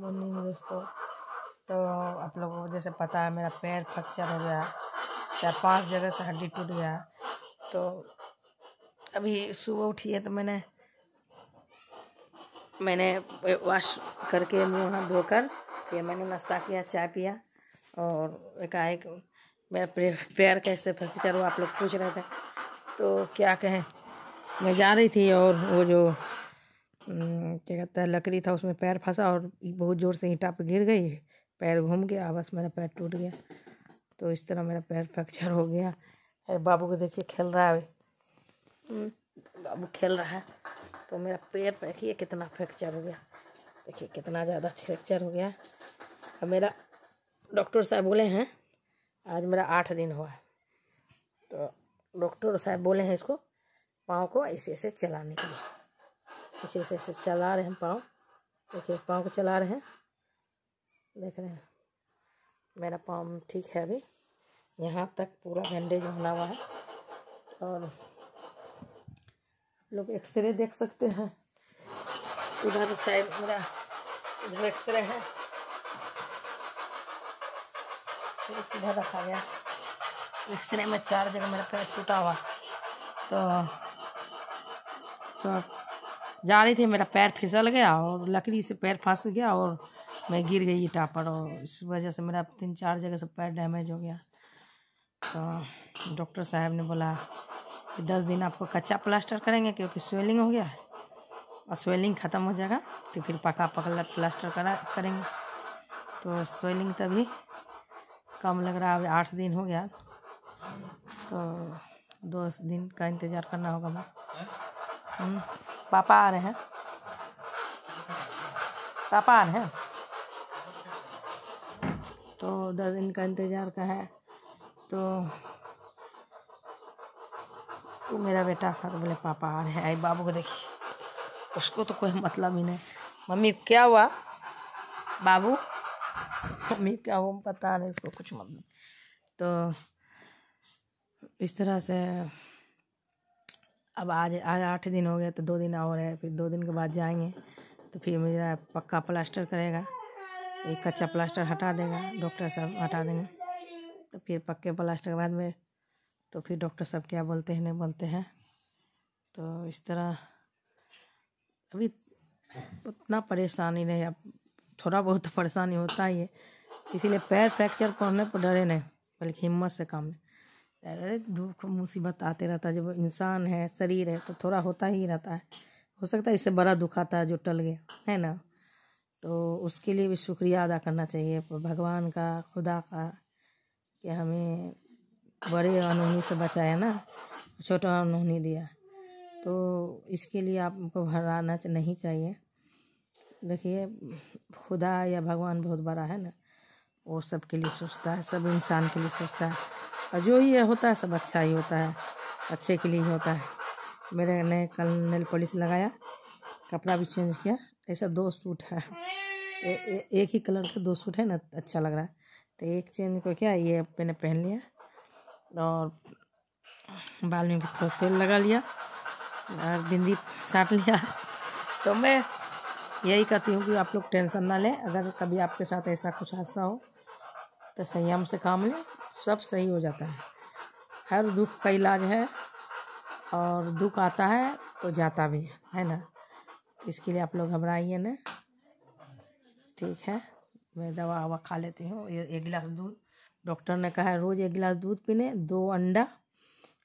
Morning दोस्तों तो आप लोगों को जैसे पता है मेरा पैर फ्रैक्चर हो गया चार पांच जगह से हड्डी टूट गया तो अभी सुबह उठी है तो मैंने मैंने वॉश करके मुँह हाथ धोकर फिर मैंने नाश्ता किया चाय पिया और एकाएक मेरा पैर कैसे फ्रैक्चर हुआ आप लोग पूछ रहे थे तो क्या कहें मैं जा रही थी और वो जो हम्म, क्या कहता है लकड़ी था उसमें पैर फंसा और बहुत ज़ोर से ईंटा पर गिर गई पैर घूम गया बस मेरा पैर टूट गया तो इस तरह मेरा पैर फ्रैक्चर हो गया अरे बाबू को देखिए खेल रहा है हम्म। बाबू खेल रहा है तो मेरा पैर देखिए कितना फ्रैक्चर हो गया देखिए कितना ज़्यादा फ्रैक्चर हो गया अब मेरा डॉक्टर साहब बोले हैं आज मेरा आठ दिन हुआ है तो डॉक्टर साहब बोले हैं इसको पाँव को ऐसे ऐसे चलाने के लिए ऐसे ऐसे ऐसे चला रहे हैं पाँव देखिए पाँव को चला रहे हैं देख रहे हैं मेरा पाँव ठीक है अभी यहाँ तक पूरा बैंडेज बना हुआ है और लोग एक्सरे देख सकते हैं इधर साइड मेरा इधर एक्सरे है इधर रखा गया एक्सरे में चार जगह मेरा पैर टूटा हुआ तो, तो जा रही थी मेरा पैर फिसल गया और लकड़ी से पैर फंस गया और मैं गिर गई ईटा पर और इस वजह से मेरा तीन चार जगह से पैर डैमेज हो गया तो डॉक्टर साहब ने बोला कि दस दिन आपको कच्चा प्लास्टर करेंगे क्योंकि स्वेलिंग हो गया है और स्वेलिंग ख़त्म हो जाएगा तो फिर पका पकड़ प्लास्टर करा करेंगे तो स्वेलिंग तभी कम लग रहा है आठ दिन हो गया तो दो दिन का इंतज़ार करना होगा मैं हम्म। पापा आ रहे हैं पापा आ रहे हैं तो दस दिन का इंतज़ार का है तो तो मेरा बेटा था तो बोले पापा आ रहे हैं आई बाबू को देखिए उसको तो कोई मतलब ही नहीं मम्मी क्या हुआ बाबू मम्मी क्या हुआ पता नहीं उसको कुछ मतलब तो इस तरह से अब आज आज आठ दिन हो गया तो दो दिन और है फिर दो दिन के बाद जाएंगे तो फिर मेरा पक्का प्लास्टर करेगा एक कच्चा प्लास्टर हटा देगा डॉक्टर साहब हटा देंगे तो फिर पक्के प्लास्टर के बाद में तो फिर डॉक्टर साहब क्या बोलते हैं नहीं बोलते हैं तो इस तरह अभी उतना परेशानी नहीं अब थोड़ा बहुत तो परेशानी होता ही है इसीलिए पैर फ्रैक्चर पड़ने पर डरे नहीं बल्कि हिम्मत से काम लें अरे दुख मुसीबत आते रहता है जब इंसान है शरीर है तो थोड़ा होता ही रहता है हो सकता है इससे बड़ा दुख आता है जो टल गया है ना तो उसके लिए भी शुक्रिया अदा करना चाहिए भगवान का खुदा का कि हमें बड़े अनहोनी से बचाया ना छोटा अनहोनी दिया तो इसके लिए आपको हराना नहीं चाहिए देखिए खुदा या भगवान बहुत बड़ा है ना वो सबके लिए सोचता है सब इंसान के लिए सोचता है और जो ही होता है सब अच्छा ही होता है अच्छे के लिए होता है मेरे ने कल नेल पॉलिश लगाया कपड़ा भी चेंज किया ऐसा दो सूट है ए, ए, एक ही कलर के दो सूट है ना अच्छा लग रहा है तो एक चेंज को क्या ये मैंने पहन लिया और बाल में भी थोड़ा तेल लगा लिया और बिंदी साट लिया तो मैं यही कहती हूँ कि आप लोग टेंशन ना लें अगर कभी आपके साथ ऐसा कुछ हादसा हो तो संयम से काम लें सब सही हो जाता है हर दुख का इलाज है और दुख आता है तो जाता भी है है ना इसके लिए आप लोग घबराइए ना ठीक है मैं दवा ववा खा लेती हूँ एक गिलास दूध डॉक्टर ने कहा है रोज़ एक गिलास दूध पीने दो अंडा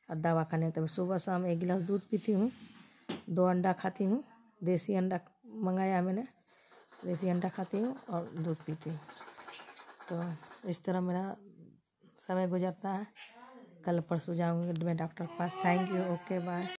और दवा खाने तो सुबह शाम एक गिलास दूध पीती हूँ दो अंडा खाती हूँ देसी अंडा मंगाया मैंने देसी अंडा खाती हूँ और दूध पीती हूँ तो इस तरह मेरा समय गुजरता है कल परसों जाऊँगी मैं डॉक्टर के पास थैंक यू ओके बाय